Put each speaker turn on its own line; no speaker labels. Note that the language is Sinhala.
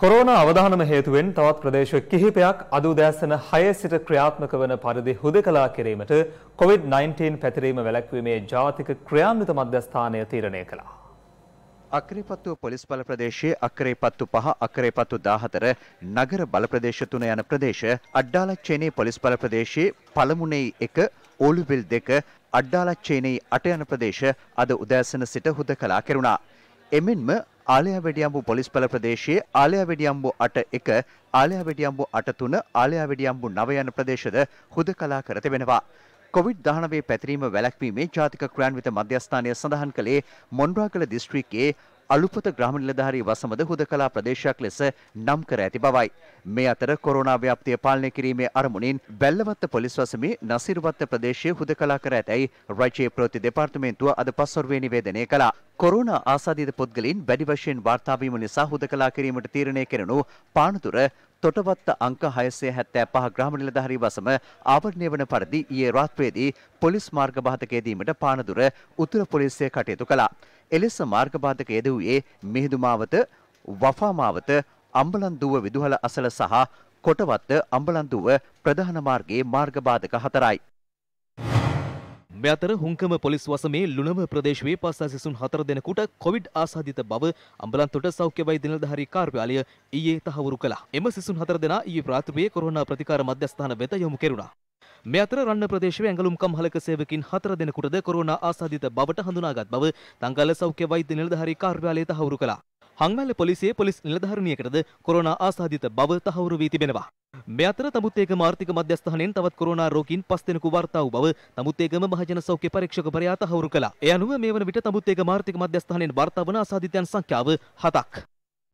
කොරෝනා අවධානම හේතුවෙන් තවත් ප්‍රදේශ කිහිපයක් අද උදෑසන 6 සිට ක්‍රියාත්මක වන පරිදි හුදකලා කිරීමට COVID-19 පැතිරීම වැළැක්වීමේ ජාතික ක්‍රියාන්විත මධ්‍යස්ථානය තීරණය කළා.
අක්‍රේපත්තුව පොලිස් බල ප්‍රදේශයේ අක්‍රේපත්තු පහ අක්‍රේපත්තු 14 නගර බල ප්‍රදේශ තුන යන ප්‍රදේශ අඩ්ඩාලච්චේනේ පොලිස් බල ප්‍රදේශයේ පළමුණෙයි 1 ඕලුවිල් 2 අඩ්ඩාලච්චේනේ 8 යන ප්‍රදේශ අද උදෑසන සිට හුදකලා කෙරුණා. එමෙන්ම ආලයාවැඩියම්බු පොලිස් පල ප්‍රදේශයේ ආලයාවැඩියම්බු අට එක ආලයාවැඩියම්බු අට තුන ආලයාවැඩියම්බු නව යන ප්‍රදේශද හුද කලා කර තිබෙනවා. කොවිඩ් දානවේ පැතිරීම වැලැක්වීමේ ජාතික ක්‍රෑන්විත මධ්‍යස්ථානය සඳහන් කළේ මොන්ඩ්‍රා කළ දිස්ත්‍රික්කයේ අලුපත ග්‍රාම නිලධාරී වසමද හුදකලා ප්‍රදේශයක් ලෙස නම් කර ඇති බවයි. මේ අතර කොරෝනා ව්‍යාප්තිය පාලනය කිරීමේ අරමුණින් බැල්ලවත්ත පොලිස් වසමේ නසිරුවත්ත ප්‍රදේශයේ හුදකලා කර ඇතැයි රජයේ ප්‍රති දෙපාර්තමේන්තුව අද පස්වරුවේ නිවේදනය කළා. කොරෝනා ආසාදිත පුද්ගලින් වැඩි වශයෙන් වාර්තාවීම නිසා හුදකලා කිරීමට තීරණය කෙරෙනු පානතුර තොටවත්ත අංක 675 ග්‍රාම නිලධාරී වසම ආවරණය වන පරිදි ඊයේ රාත්‍රියේදී පොලිස් මාර්ග බාධකයේ දීමට පානදුර උතුර පොලිසිය කටයුතු කළා. එලෙස මාර්ග බාධක යෙදුවේ මිහිඳුමාවත, වෆාමාවත, අම්බලන්දුව විදුහල අසල සහ කොටවත්ත අම්බලන්දුව ප්‍රධාන මාර්ගයේ මාර්ග බාධක හතරයි. මේ අතර හුංකම පොලිස් වසමේ ලුණව ප්‍රදේශයේ
පාසා සිසුන් හතර දෙනෙකුට කොවිඩ් ආසාදිත බව අම්බලන්තොට සෞඛ්‍ය වෛද්‍ය නිලධාරී කාර්යාලය ඊයේ තහවුරු කළා. එම සිසුන් හතර දෙනා ඊයේ රාත්‍රියේ කොරෝනා ප්‍රතිකාර මධ්‍යස්ථාන වෙත යොමු කෙරුණා. මේ අතර රන්න ප්‍රදේශයේ ඇඟලුම්කම් හලක සේවකින් හතර දෙනෙකුටද කොරෝනා ආසාදිත බවට හඳුනාගත් බව තංගල්ල සෞඛ්‍ය වෛද්‍ය නිලධාරී කාර්යාලය තහවුරු කළා. හංවැල්ල පොලිසියේ පොලිස් නිලධාරිණියකටද කොරෝනා ආසාදිත බව තහවුරු වී තිබෙනවා. මේ අතර තමුත්තේගම ආර්ථික මධ්‍යස්ථානයෙන් තවත් කොරෝනා රෝගීන් පස් දෙනෙකු වාර්තා වූ බව තමුත්තේගම මහජන සෞඛ්‍ය පරීක්ෂකවරයා තහවුරු කළා. ඒ අනුව මේ වන විට තමුත්තේගම ආර්ථික මධ්‍යස්ථානයෙන් වාර්තා වන ආසාදිතයන් සංඛ්‍යාව 7ක්.